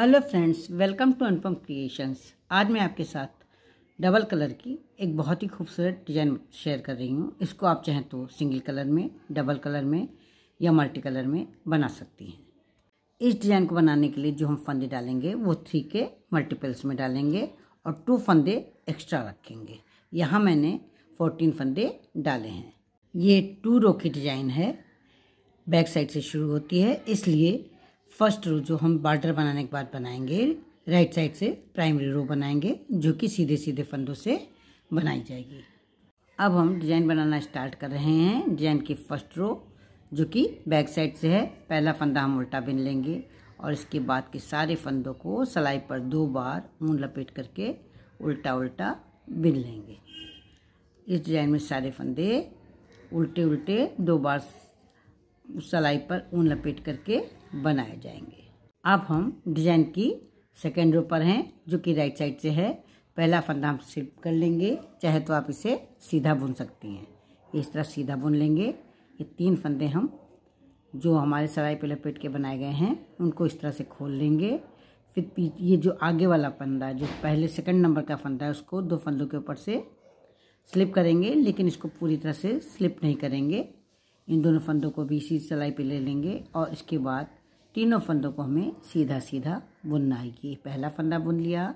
hello friends welcome to Anupam creations आज मैं आपके साथ डबल कलर की एक बहुत ही खूबसूरत डिज़ाइन शेयर कर रही हूँ इसको आप चाहें तो सिंगल कलर में डबल कलर में या मल्टी कलर में बना सकती हैं इस डिज़ाइन को बनाने के लिए जो हम फंदे डालेंगे वो थ्री के मल्टीपल्स में डालेंगे और टू फंदे एक्स्ट्रा रखेंगे यहाँ मैंने फोर्टीन फंदे डाले हैं ये टू रो की डिज़ाइन है बैक साइड से शुरू होती है इसलिए फर्स्ट रो जो हम बार्डर बनाने के बाद बनाएंगे राइट साइड से प्राइमरी रो बनाएंगे जो कि सीधे सीधे फंदों से बनाई जाएगी अब हम डिजाइन बनाना स्टार्ट कर रहे हैं डिजाइन की फर्स्ट रो जो कि बैक साइड से है पहला फंदा हम उल्टा बिन लेंगे और इसके बाद के सारे फंदों को सलाई पर दो बार ऊन लपेट करके उल्टा उल्टा बिन लेंगे इस डिजाइन में सारे फंदे उल्टे उल्टे दो बार सलाई पर ऊन लपेट करके बनाए जाएंगे अब हम डिजाइन की सेकेंड रो पर हैं जो कि राइट साइड से है पहला फंदा हम स्लिप कर लेंगे चाहे तो आप इसे सीधा बुन सकती हैं इस तरह सीधा बुन लेंगे ये तीन फंदे हम जो हमारे सराई पे लपेट के बनाए गए हैं उनको इस तरह से खोल लेंगे फिर ये जो आगे वाला फंदा है जो पहले सेकंड नंबर का फंदा है उसको दो फंदों के ऊपर से स्लिप करेंगे लेकिन इसको पूरी तरह से स्लिप नहीं करेंगे इन दोनों फंदों को भी इसी सलाई पे ले लेंगे और इसके बाद तीनों फंदों को हमें सीधा सीधा बुनना है ये पहला फंदा बुन लिया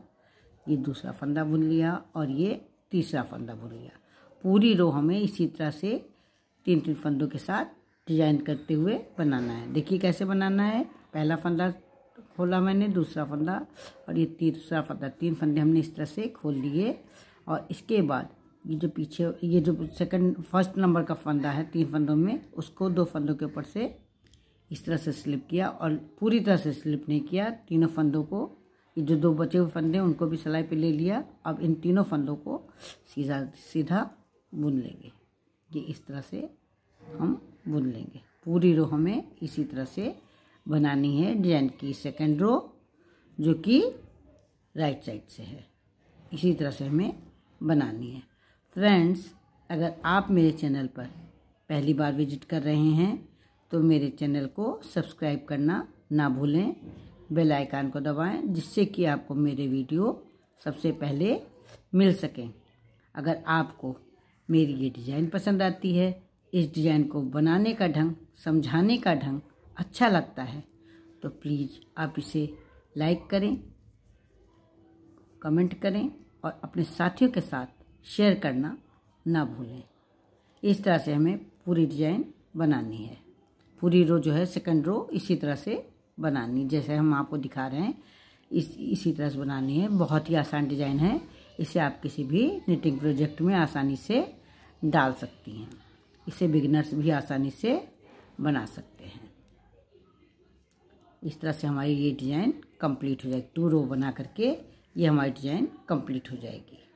ये दूसरा फंदा बुन लिया और ये तीसरा फंदा बुन लिया पूरी रो हमें इसी तरह से तीन तीन फंदों के साथ डिजाइन करते हुए बनाना है देखिए कैसे बनाना है पहला फंदा खोला मैंने दूसरा फंदा और ये तीसरा फंदा तीन फंदे हमने इस तरह से खोल लिए और इसके बाद ये जो पीछे ये जो सेकंड फर्स्ट नंबर का फंदा है तीन फंदों में उसको दो फंदों के ऊपर से इस तरह से स्लिप किया और पूरी तरह से स्लिप नहीं किया तीनों फंदों को ये जो दो बचे हुए फंदे उनको भी सिलाई पे ले लिया अब इन तीनों फंदों को सीधा सीधा बुन लेंगे ये इस तरह से हम बुन लेंगे पूरी रो हमें इसी तरह से बनानी है डिजाइन की सेकेंड रो जो कि राइट साइड से है इसी तरह से हमें बनानी है फ्रेंड्स अगर आप मेरे चैनल पर पहली बार विजिट कर रहे हैं तो मेरे चैनल को सब्सक्राइब करना ना भूलें बेल आइकन को दबाएं जिससे कि आपको मेरे वीडियो सबसे पहले मिल सकें अगर आपको मेरी ये डिज़ाइन पसंद आती है इस डिज़ाइन को बनाने का ढंग समझाने का ढंग अच्छा लगता है तो प्लीज़ आप इसे लाइक करें कमेंट करें और अपने साथियों के साथ शेयर करना ना भूलें इस तरह से हमें पूरी डिज़ाइन बनानी है पूरी रो जो है सेकंड रो इसी तरह से बनानी जैसे हम आपको दिखा रहे हैं इस इसी तरह से बनानी है बहुत ही आसान डिजाइन है इसे आप किसी भी निटिंग प्रोजेक्ट में आसानी से डाल सकती हैं इसे बिगनर्स भी आसानी से बना सकते हैं इस तरह से हमारी ये डिज़ाइन कंप्लीट हो जाएगी टू रो बना करके ये हमारी डिज़ाइन कंप्लीट हो जाएगी